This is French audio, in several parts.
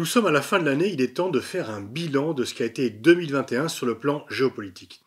Nous sommes à la fin de l'année, il est temps de faire un bilan de ce qu'a été 2021 sur le plan géopolitique.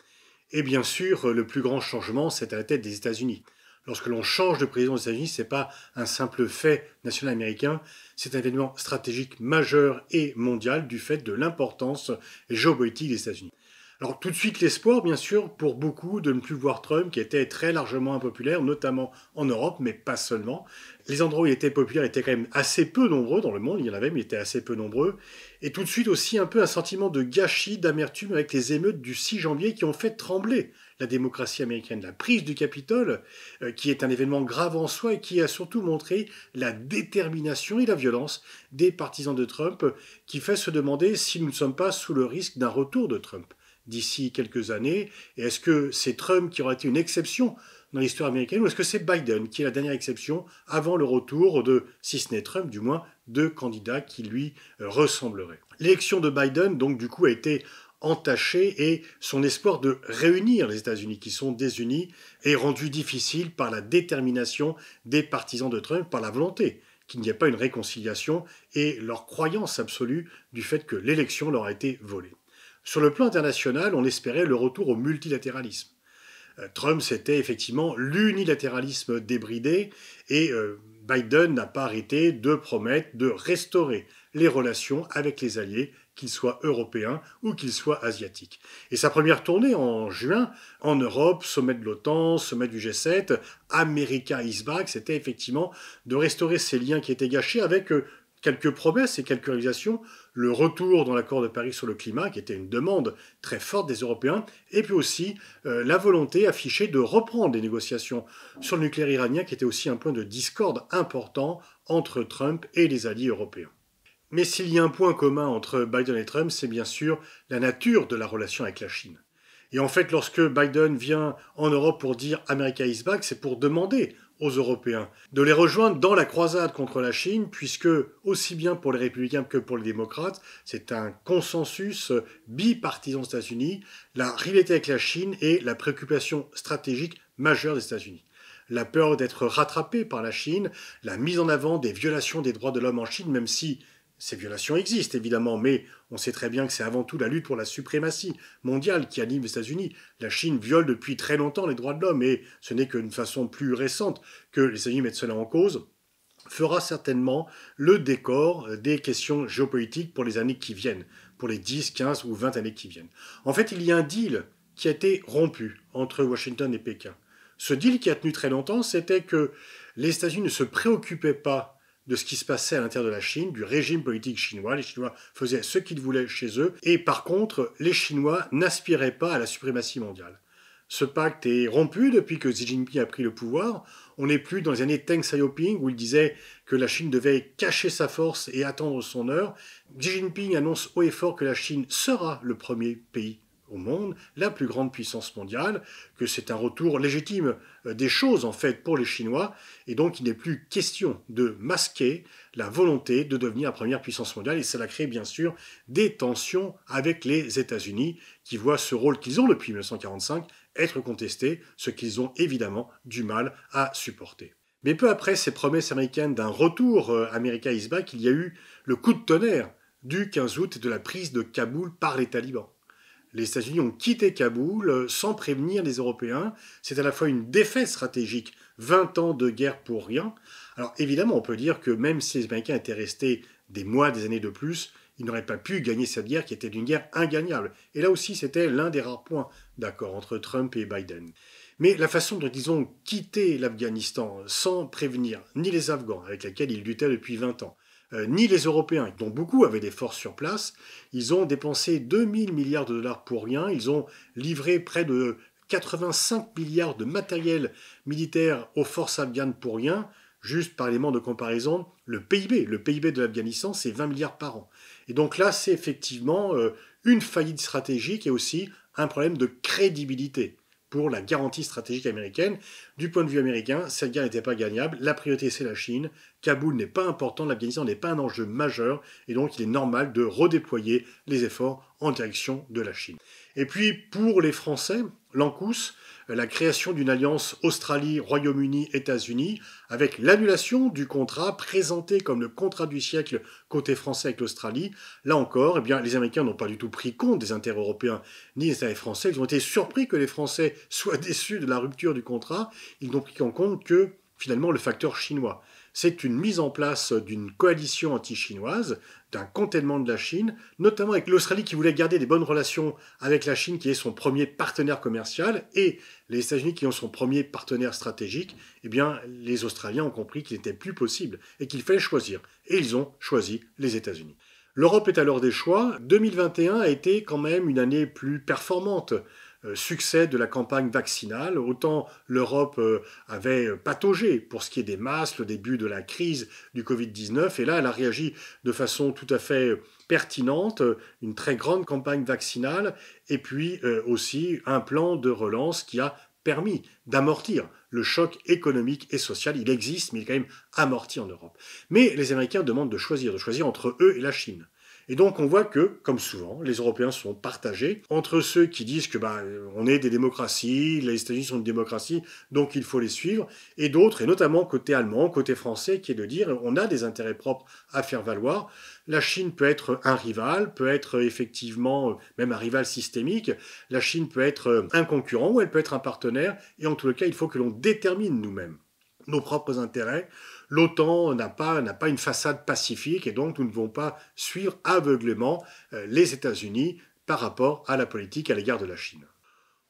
Et bien sûr, euh, le plus grand changement, c'est à la tête des États-Unis. Lorsque l'on change de président des États-Unis, ce n'est pas un simple fait national américain, c'est un événement stratégique majeur et mondial du fait de l'importance géopolitique des États-Unis. Alors tout de suite l'espoir, bien sûr, pour beaucoup de ne plus voir Trump, qui était très largement impopulaire, notamment en Europe, mais pas seulement. Les endroits où il était populaire étaient quand même assez peu nombreux dans le monde, il y en avait, mais il était assez peu nombreux. Et tout de suite aussi un peu un sentiment de gâchis, d'amertume avec les émeutes du 6 janvier qui ont fait trembler la démocratie américaine, la prise du Capitole, euh, qui est un événement grave en soi et qui a surtout montré la détermination et la violence des partisans de Trump, euh, qui fait se demander si nous ne sommes pas sous le risque d'un retour de Trump d'ici quelques années Et est-ce que c'est Trump qui aura été une exception dans l'histoire américaine ou est-ce que c'est Biden qui est la dernière exception avant le retour de, si ce n'est Trump, du moins deux candidats qui lui euh, ressembleraient L'élection de Biden, donc, du coup, a été entachée et son espoir de réunir les États-Unis qui sont désunis est rendu difficile par la détermination des partisans de Trump, par la volonté qu'il n'y ait pas une réconciliation et leur croyance absolue du fait que l'élection leur a été volée. Sur le plan international, on espérait le retour au multilatéralisme. Euh, Trump, c'était effectivement l'unilatéralisme débridé et euh, Biden n'a pas arrêté de promettre de restaurer les relations avec les alliés, qu'ils soient européens ou qu'ils soient asiatiques. Et sa première tournée en juin, en Europe, sommet de l'OTAN, sommet du G7, America is back, c'était effectivement de restaurer ces liens qui étaient gâchés avec euh, quelques promesses et quelques réalisations le retour dans l'accord de Paris sur le climat, qui était une demande très forte des Européens, et puis aussi euh, la volonté affichée de reprendre les négociations sur le nucléaire iranien, qui était aussi un point de discorde important entre Trump et les alliés européens. Mais s'il y a un point commun entre Biden et Trump, c'est bien sûr la nature de la relation avec la Chine. Et en fait, lorsque Biden vient en Europe pour dire America is back, c'est pour demander aux Européens, de les rejoindre dans la croisade contre la Chine, puisque, aussi bien pour les républicains que pour les démocrates, c'est un consensus bipartisan États-Unis, la rivalité avec la Chine est la préoccupation stratégique majeure des États-Unis la peur d'être rattrapé par la Chine, la mise en avant des violations des droits de l'homme en Chine, même si ces violations existent évidemment, mais on sait très bien que c'est avant tout la lutte pour la suprématie mondiale qui anime les États-Unis. La Chine viole depuis très longtemps les droits de l'homme et ce n'est qu'une façon plus récente que les États-Unis mettent cela en cause fera certainement le décor des questions géopolitiques pour les années qui viennent, pour les 10, 15 ou 20 années qui viennent. En fait, il y a un deal qui a été rompu entre Washington et Pékin. Ce deal qui a tenu très longtemps, c'était que les États-Unis ne se préoccupaient pas de ce qui se passait à l'intérieur de la Chine, du régime politique chinois. Les Chinois faisaient ce qu'ils voulaient chez eux, et par contre, les Chinois n'aspiraient pas à la suprématie mondiale. Ce pacte est rompu depuis que Xi Jinping a pris le pouvoir. On n'est plus dans les années Deng Xiaoping où il disait que la Chine devait cacher sa force et attendre son heure. Xi Jinping annonce haut et fort que la Chine sera le premier pays monde, la plus grande puissance mondiale, que c'est un retour légitime euh, des choses en fait pour les Chinois, et donc il n'est plus question de masquer la volonté de devenir la première puissance mondiale, et cela crée bien sûr des tensions avec les États-Unis, qui voient ce rôle qu'ils ont depuis 1945 être contesté, ce qu'ils ont évidemment du mal à supporter. Mais peu après ces promesses américaines d'un retour euh, américain is il y a eu le coup de tonnerre du 15 août et de la prise de Kaboul par les talibans. Les États-Unis ont quitté Kaboul euh, sans prévenir les Européens. C'est à la fois une défaite stratégique, 20 ans de guerre pour rien. Alors évidemment, on peut dire que même si les Américains étaient restés des mois, des années de plus, ils n'auraient pas pu gagner cette guerre qui était d'une guerre ingagnable. Et là aussi, c'était l'un des rares points d'accord entre Trump et Biden. Mais la façon dont ils ont quitté l'Afghanistan sans prévenir ni les Afghans, avec lesquels ils luttaient depuis 20 ans, euh, ni les Européens, dont beaucoup avaient des forces sur place. Ils ont dépensé 2000 milliards de dollars pour rien. Ils ont livré près de 85 milliards de matériel militaire aux forces afghanes pour rien. Juste par élément de comparaison, le PIB, le PIB de l'Afghanistan, c'est 20 milliards par an. Et donc là, c'est effectivement euh, une faillite stratégique et aussi un problème de crédibilité pour la garantie stratégique américaine. Du point de vue américain, cette guerre n'était pas gagnable. La priorité, c'est la Chine. Kaboul n'est pas important, l'Afghanistan n'est pas un enjeu majeur, et donc il est normal de redéployer les efforts en direction de la Chine. Et puis, pour les Français, l'Ancousse, la création d'une alliance Australie-Royaume-Uni-États-Unis, avec l'annulation du contrat présenté comme le contrat du siècle côté français avec l'Australie. Là encore, eh bien, les Américains n'ont pas du tout pris compte des intérêts européens ni des intérêts français. Ils ont été surpris que les Français soient déçus de la rupture du contrat. Ils n'ont pris en compte que finalement le facteur chinois c'est une mise en place d'une coalition anti-chinoise, d'un containment de la Chine, notamment avec l'Australie qui voulait garder des bonnes relations avec la Chine qui est son premier partenaire commercial et les États-Unis qui ont son premier partenaire stratégique, eh bien les Australiens ont compris qu'il n'était plus possible et qu'il fallait choisir. Et ils ont choisi les États-Unis. L'Europe est alors des choix. 2021 a été quand même une année plus performante euh, succès de la campagne vaccinale. Autant l'Europe euh, avait pataugé pour ce qui est des masques, le début de la crise du Covid-19, et là elle a réagi de façon tout à fait euh, pertinente, une très grande campagne vaccinale, et puis aussi un plan de relance qui a permis d'amortir le choc économique et social. Il existe, mais il est quand même amorti en Europe. Mais les Américains demandent de choisir, de choisir entre eux et la Chine. Et donc on voit que, comme souvent, les Européens sont partagés entre ceux qui disent que bah, on est des démocraties, les États-Unis sont une démocratie, donc il faut les suivre, et d'autres, et notamment côté allemand, côté français, qui est de dire on a des intérêts propres à faire valoir. La Chine peut être un rival, peut être effectivement euh, même un rival systémique. La Chine peut être euh, un concurrent ou elle peut être un partenaire, et en tout cas, il faut que l'on détermine nous-mêmes nos propres intérêts, l'OTAN n'a pas, une façade pacifique et donc nous ne devons pas suivre aveuglément euh, les États-Unis par rapport à la politique à l'égard de la Chine.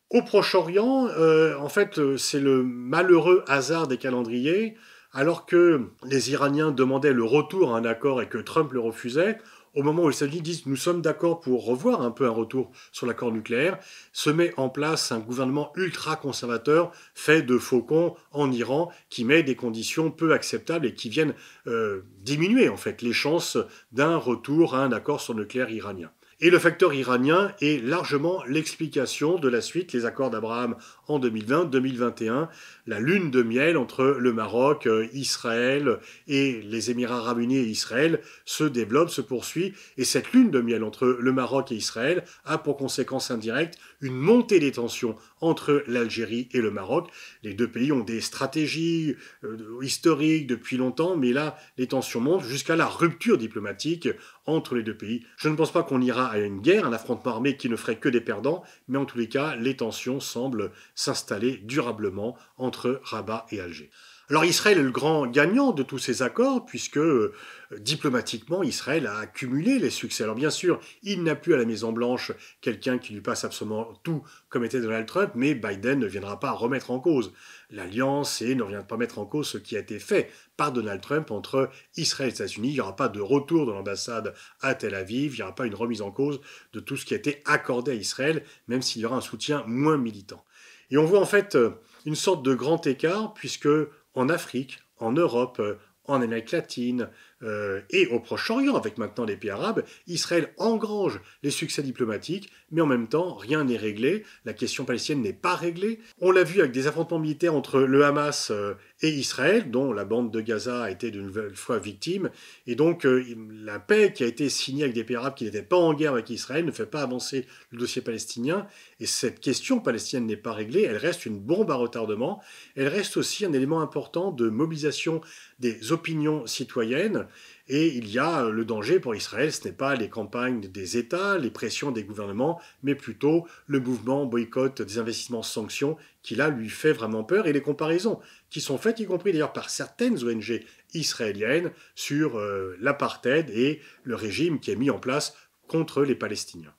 Au Proche-Orient, euh, en fait, euh, c'est le malheureux hasard des calendriers. Alors que les Iraniens demandaient le retour à un accord et que Trump le refusait, au moment où les États-Unis disent nous sommes d'accord pour revoir un peu un retour sur l'accord nucléaire, se met en place un gouvernement ultra-conservateur fait de faucons en Iran qui met des conditions peu acceptables et qui viennent euh, diminuer en fait les chances d'un retour à un accord sur le nucléaire iranien. Et le facteur iranien est largement l'explication de la suite, les accords d'Abraham en 2020-2021, la lune de miel entre le Maroc, euh, Israël et les Émirats arabes unis et Israël se développe, se poursuit, et cette lune de miel entre le Maroc et Israël a pour conséquence indirecte une montée des tensions entre l'Algérie et le Maroc. Les deux pays ont des stratégies euh, historiques depuis longtemps, mais là, les tensions montent jusqu'à la rupture diplomatique entre les deux pays. Je ne pense pas qu'on ira à une guerre, un affrontement armé qui ne ferait que des perdants, mais en tous les cas, les tensions semblent s'installer durablement entre Rabat et Alger. Alors Israël est le grand gagnant de tous ces accords, puisque euh, diplomatiquement, Israël a accumulé les succès. Alors bien sûr, il n'a plus à la Maison-Blanche quelqu'un qui lui passe absolument tout, comme était Donald Trump, mais Biden ne viendra pas remettre en cause l'alliance et ne viendra pas mettre en cause ce qui a été fait par Donald Trump entre Israël et les États-Unis. Il n'y aura pas de retour de l'ambassade à Tel Aviv, il n'y aura pas une remise en cause de tout ce qui a été accordé à Israël, même s'il y aura un soutien moins militant. Et on voit en fait euh, une sorte de grand écart, puisque en Afrique, en Europe, en Amérique latine, euh, et au Proche-Orient, avec maintenant les pays arabes, Israël engrange les succès diplomatiques, mais en même temps, rien n'est réglé, la question palestinienne n'est pas réglée. On l'a vu avec des affrontements militaires entre le Hamas euh, et Israël, dont la bande de Gaza a été d'une nouvelle fois victime, et donc euh, la paix qui a été signée avec des pays arabes qui n'étaient pas en guerre avec Israël ne fait pas avancer le dossier palestinien, et cette question palestinienne n'est pas réglée, elle reste une bombe à retardement, elle reste aussi un élément important de mobilisation des opinions citoyennes, et il y a euh, le danger pour Israël, ce n'est pas les campagnes des États, les pressions des gouvernements, mais plutôt le mouvement boycott des investissements sanctions qui là lui fait vraiment peur et les comparaisons qui sont faites, y compris d'ailleurs par certaines ONG israéliennes, sur euh, l'apartheid et le régime qui est mis en place contre les Palestiniens.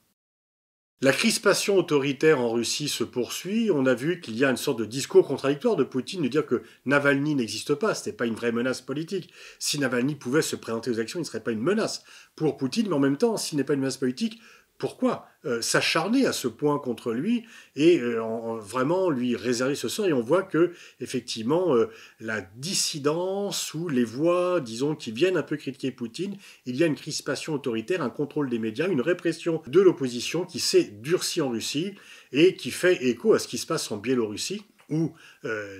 La crispation autoritaire en Russie se poursuit. On a vu qu'il y a une sorte de discours contradictoire de Poutine de dire que Navalny n'existe pas, ce n'est pas une vraie menace politique. Si Navalny pouvait se présenter aux actions, il ne serait pas une menace pour Poutine, mais en même temps, s'il n'est pas une menace politique, pourquoi euh, s'acharner à ce point contre lui et euh, vraiment lui réserver ce sort Et on voit que, effectivement, euh, la dissidence ou les voix, disons, qui viennent un peu critiquer Poutine, il y a une crispation autoritaire, un contrôle des médias, une répression de l'opposition qui s'est durcie en Russie et qui fait écho à ce qui se passe en Biélorussie où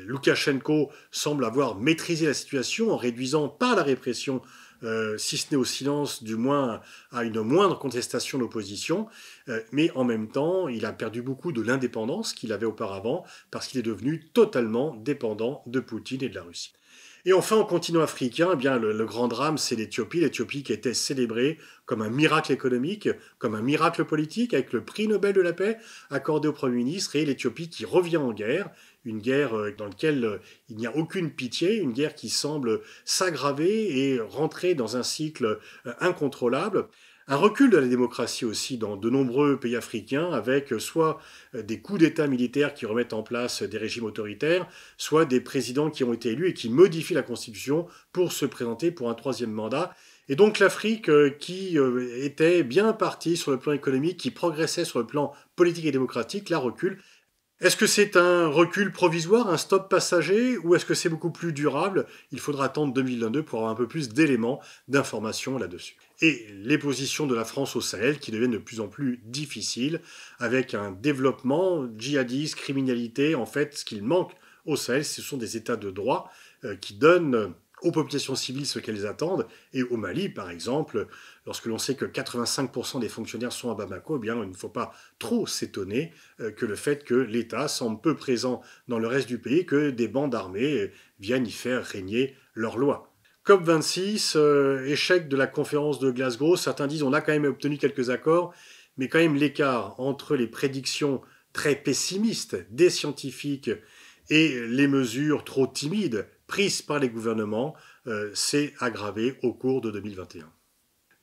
Loukachenko semble avoir maîtrisé la situation en réduisant par la répression euh, si ce n'est au silence, du moins à une moindre contestation d'opposition. Euh, mais en même temps, il a perdu beaucoup de l'indépendance qu'il avait auparavant parce qu'il est devenu totalement dépendant de Poutine et de la Russie. Et enfin, en continent africain, eh le, le, grand drame, c'est l'Éthiopie. L'Éthiopie qui était célébrée comme un miracle économique, comme un miracle politique, avec le prix Nobel de la paix accordé au Premier ministre, et l'Éthiopie qui revient en guerre, une guerre euh, dans laquelle euh, il n'y a aucune pitié, une guerre qui semble s'aggraver et rentrer dans un cycle euh, incontrôlable. Un recul de la démocratie aussi dans de nombreux pays africains avec euh, soit euh, des coups d'État militaires qui remettent en place des régimes autoritaires, soit des présidents qui ont été élus et qui modifient la Constitution pour se présenter pour un troisième mandat. Et donc l'Afrique euh, qui était bien partie sur le plan économique, qui progressait sur le plan politique et démocratique, la recule est-ce que c'est un recul provisoire, un stop passager, ou est-ce que c'est beaucoup plus durable Il faudra attendre 2022 pour avoir un peu plus d'éléments, d'informations là-dessus. Et les positions de la France au Sahel qui deviennent de plus en plus difficiles, avec un développement djihadiste, criminalité, en fait, ce qu'il manque au Sahel, ce sont des états de droit euh, qui donnent aux populations civiles ce qu'elles attendent. Et au Mali, par exemple, lorsque l'on sait que 85% des fonctionnaires sont à Bamako, eh bien, il ne faut pas trop s'étonner euh, que le fait que l'État semble peu présent dans le reste du pays, que des bandes armées euh, viennent y faire régner leurs lois. COP26, euh, échec de la conférence de Glasgow, certains disent on a quand même obtenu quelques accords, mais quand même l'écart entre les prédictions très pessimistes des scientifiques et les mesures trop timides prise par les gouvernements euh, s'est aggravée au cours de 2021.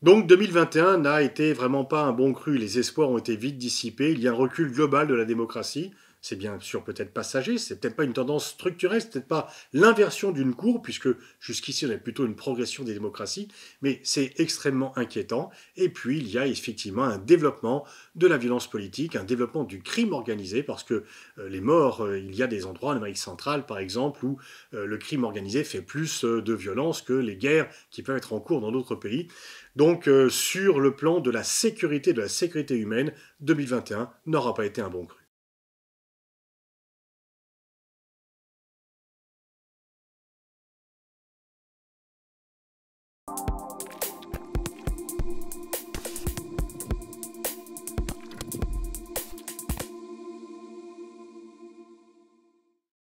Donc 2021 n'a été vraiment pas un bon cru, les espoirs ont été vite dissipés, il y a un recul global de la démocratie, c'est bien sûr peut-être passager, c'est peut-être pas une tendance structurelle, c'est peut-être pas l'inversion d'une cour, puisque jusqu'ici on a plutôt une progression des démocraties, mais c'est extrêmement inquiétant. Et puis il y a effectivement un développement de la violence politique, un développement du crime organisé, parce que euh, les morts, euh, il y a des endroits en Amérique centrale par exemple où euh, le crime organisé fait plus de violence que les guerres qui peuvent être en cours dans d'autres pays. Donc sur le plan de la sécurité, de la sécurité humaine, 2021 n'aura pas été un bon cru.